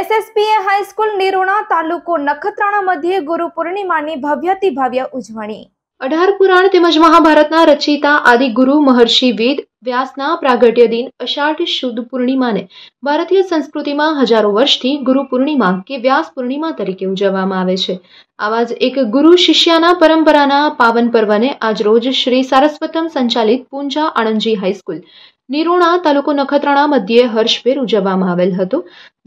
એસએસપીએ high school નિરોણા તાલુકો નખત્રાણા મધ્યે ગુરુ પૂર્ણિમાની ભવ્યતિ ભવ્ય ઉજવણી અઢાર પુરાણ તેમજ મહાભારતના રચિતા આદિ ગુરુ મહર્ષિ વેદ વ્યાસના પ્રાગટ્ય દિન અષાઢ શુદ્ધ પૂર્ણિમાને ભારતીય સંસ્કૃતિમાં હજારો વર્ષથી ગુરુ પૂર્ણિમા કે વ્યાસ પૂર્ણિમા તરીકે ઉજવવામાં આવે છે આવા જ એક ગુરુ શિષ્યાના પરંપરાના પાવન પર્વને આજરોજ શ્રી સારસ્વતમ સંચાલિત પૂંજા આણંદજી હાઈસ્કૂલ નિરોણા તાલુકો નખત્રાણા મધ્યે હર્ષભેર ઉજવવામાં આવેલ હતો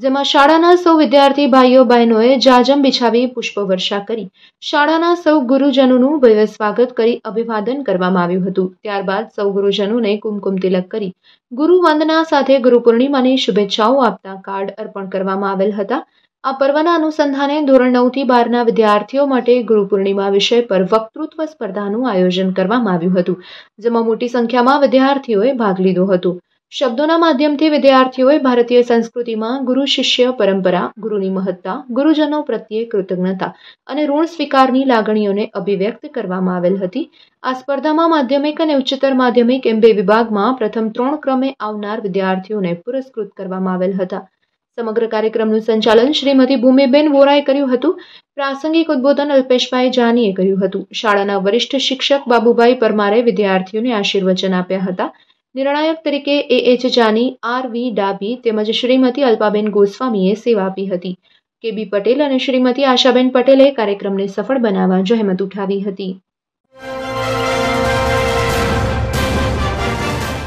જેમાં શાળાના સૌ વિદ્યાર્થી ભાઈઓ બહેનોએ જાજમ બિછાવી પુષ્પવર્ષા કરી શાળાના સૌ ગુરુજનોનું ભવ્ય સ્વાગત કરી અભિવાદન કરવામાં આવ્યું હતું ત્યારબાદ સૌ ગુરુજનોને કુમકુમ કુમકુમ તિલક કરી ગુરુ વંદના સાથે ગુરુ પૂર્ણિમાની શુભેચ્છાઓ આપતા કાર્ડ અર્પણ કરવામાં આવેલ હતા આ પર્વના અનુસંધાને ધોરણ નવ થી બારના વિદ્યાર્થીઓ માટે ગુરુ પૂર્ણિમા વિષય પર વક્તૃત્વ સ્પર્ધાનું આયોજન કરવામાં આવ્યું હતું જેમાં મોટી સંખ્યામાં વિદ્યાર્થીઓએ ભાગ લીધો હતો શબ્દોના માધ્યમથી વિદ્યાર્થીઓએ ભારતીય સંસ્કૃતિમાં ગુરુ શિષ્ય પરંપરા ગુરુની મહત્તા ગુરુજનો પ્રત્યે કૃતજ્ઞતા અને ઋણ સ્વીકારની લાગણીઓને અભિવ્યક્ત કરવામાં આવેલ હતી આ સ્પર્ધામાં માધ્યમિક અને ઉચ્ચતર માધ્યમિક એમ બે વિભાગમાં પ્રથમ ત્રણ ક્રમે આવનાર વિદ્યાર્થીઓને પુરસ્કૃત કરવામાં આવેલ હતા સમગ્ર કાર્યક્રમનું સંચાલન શ્રીમતી ભૂમિબેન વોરાએ કર્યું હતું પ્રાસંગિક ઉદ્બોધન અલ્પેશભાઈ જાનીએ કર્યું હતું શાળાના વરિષ્ઠ શિક્ષક બાબુભાઈ પરમારે વિદ્યાર્થીઓને આશીર્વચન આપ્યા હતા નિર્ણાયક તરીકે A H Jani R V Dabhi તેમજ શ્રીમતી અલ્પાબેન ગોસ્વામીએ સેવા આપી હતી કે બી પટેલ અને શ્રીમતી આશાબેન પટેલે કાર્યક્રમને સફળ બનાવવા જહેમત ઉઠાવી હતી